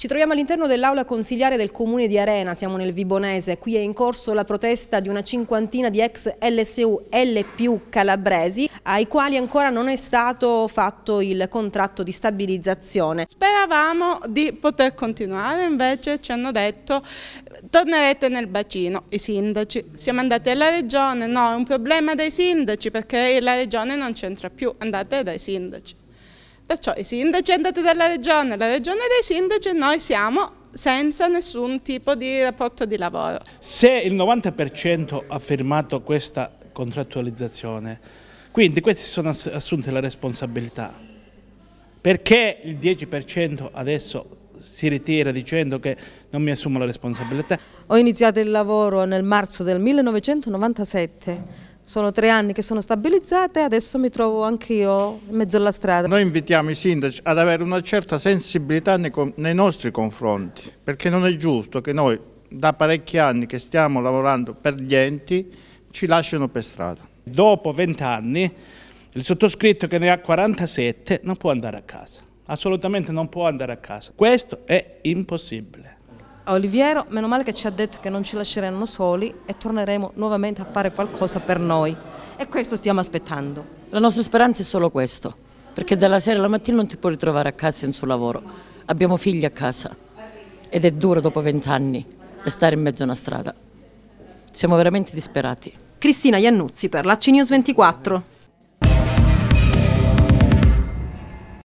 Ci troviamo all'interno dell'aula consiliare del comune di Arena, siamo nel Vibonese, qui è in corso la protesta di una cinquantina di ex LSU LPU calabresi ai quali ancora non è stato fatto il contratto di stabilizzazione. Speravamo di poter continuare, invece ci hanno detto tornerete nel bacino, i sindaci. Siamo andati alla regione, no è un problema dei sindaci perché la regione non c'entra più, andate dai sindaci. Perciò i sindaci andate dalla regione, la regione dei sindaci, noi siamo senza nessun tipo di rapporto di lavoro. Se il 90% ha firmato questa contrattualizzazione, quindi questi sono assunti la responsabilità, perché il 10% adesso si ritira dicendo che non mi assumo la responsabilità? Ho iniziato il lavoro nel marzo del 1997 sono tre anni che sono stabilizzate e adesso mi trovo anch'io in mezzo alla strada. Noi invitiamo i sindaci ad avere una certa sensibilità nei, nostri confronti, perché non è giusto che noi da parecchi anni che stiamo lavorando per gli enti ci lasciano per strada. Dopo vent'anni il sottoscritto che ne ha 47 non può andare a casa, assolutamente non può andare a casa. Questo è impossibile. Oliviero, meno male che ci ha detto che non ci lasceranno soli e torneremo nuovamente a fare qualcosa per noi. E questo stiamo aspettando. La nostra speranza è solo questo, perché dalla sera alla mattina non ti puoi ritrovare a casa senza lavoro. Abbiamo figli a casa ed è duro dopo vent'anni stare in mezzo a una strada. Siamo veramente disperati. Cristina Iannuzzi per la CNews 24.